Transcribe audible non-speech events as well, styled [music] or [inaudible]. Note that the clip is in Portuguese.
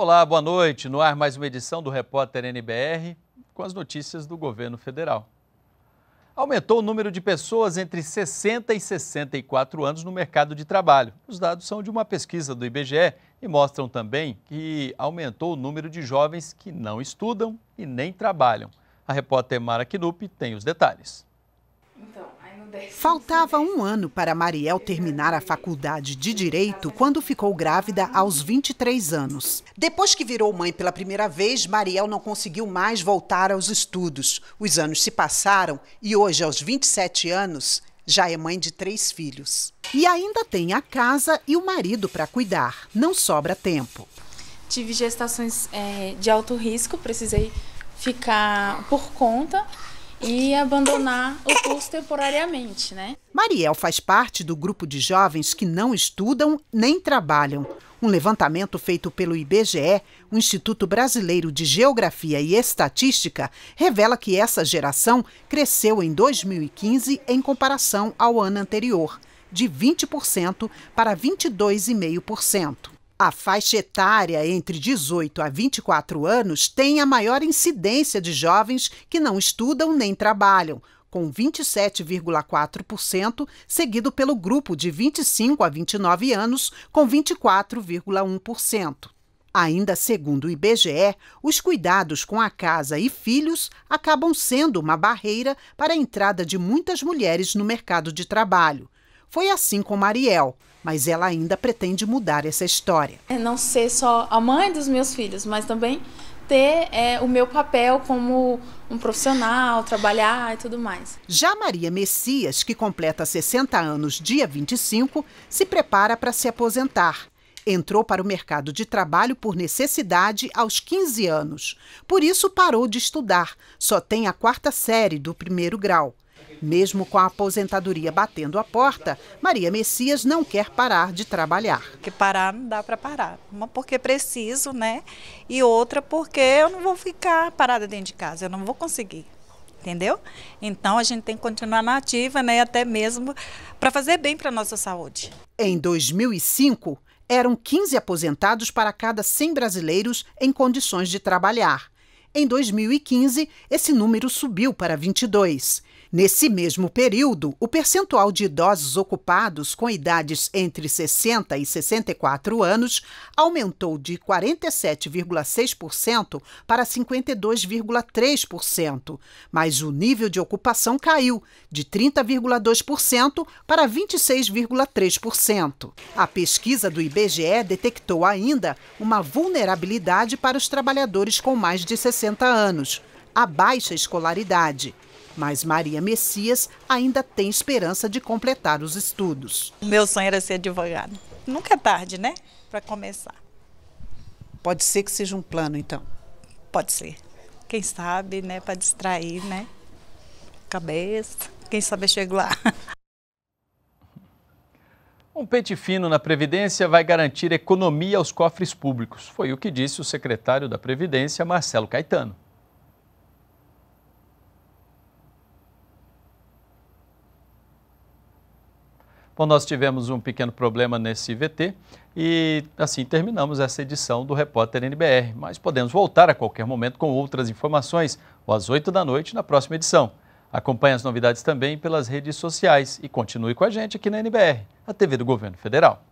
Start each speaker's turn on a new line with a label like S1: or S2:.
S1: Olá, boa noite. No ar, mais uma edição do Repórter NBR com as notícias do governo federal. Aumentou o número de pessoas entre 60 e 64 anos no mercado de trabalho. Os dados são de uma pesquisa do IBGE e mostram também que aumentou o número de jovens que não estudam e nem trabalham. A repórter Mara Knupp tem os detalhes.
S2: Faltava um ano para Mariel terminar a faculdade de Direito quando ficou grávida aos 23 anos. Depois que virou mãe pela primeira vez, Mariel não conseguiu mais voltar aos estudos. Os anos se passaram e hoje, aos 27 anos, já é mãe de três filhos. E ainda tem a casa e o marido para cuidar. Não sobra tempo. Tive gestações é, de alto risco, precisei ficar por conta e abandonar o curso temporariamente, né? Mariel faz parte do grupo de jovens que não estudam nem trabalham. Um levantamento feito pelo IBGE, o Instituto Brasileiro de Geografia e Estatística, revela que essa geração cresceu em 2015 em comparação ao ano anterior, de 20% para 22,5%. A faixa etária entre 18 a 24 anos tem a maior incidência de jovens que não estudam nem trabalham, com 27,4%, seguido pelo grupo de 25 a 29 anos, com 24,1%. Ainda segundo o IBGE, os cuidados com a casa e filhos acabam sendo uma barreira para a entrada de muitas mulheres no mercado de trabalho. Foi assim com Mariel, mas ela ainda pretende mudar essa história. É não ser só a mãe dos meus filhos, mas também ter é, o meu papel como um profissional, trabalhar e tudo mais. Já Maria Messias, que completa 60 anos dia 25, se prepara para se aposentar. Entrou para o mercado de trabalho por necessidade aos 15 anos. Por isso parou de estudar. Só tem a quarta série do primeiro grau. Mesmo com a aposentadoria batendo a porta, Maria Messias não quer parar de trabalhar. Que parar não dá para parar. Uma porque preciso, né? E outra porque eu não vou ficar parada dentro de casa, eu não vou conseguir. Entendeu? Então a gente tem que continuar na ativa, né? Até mesmo para fazer bem para nossa saúde. Em 2005, eram 15 aposentados para cada 100 brasileiros em condições de trabalhar. Em 2015, esse número subiu para 22. Nesse mesmo período, o percentual de idosos ocupados com idades entre 60 e 64 anos aumentou de 47,6% para 52,3%, mas o nível de ocupação caiu de 30,2% para 26,3%. A pesquisa do IBGE detectou ainda uma vulnerabilidade para os trabalhadores com mais de 60 anos, a baixa escolaridade mas Maria Messias ainda tem esperança de completar os estudos. Meu sonho era ser advogada. Nunca é tarde, né? Para começar. Pode ser que seja um plano, então? Pode ser. Quem sabe, né? Para distrair, né? Cabeça. Quem sabe
S1: eu chego lá. [laughs] Um pente fino na Previdência vai garantir economia aos cofres públicos. Foi o que disse o secretário da Previdência, Marcelo Caetano. Bom, nós tivemos um pequeno problema nesse VT e assim terminamos essa edição do Repórter NBR, mas podemos voltar a qualquer momento com outras informações ou às 8 da noite na próxima edição. Acompanhe as novidades também pelas redes sociais e continue com a gente aqui na NBR, a TV do Governo Federal.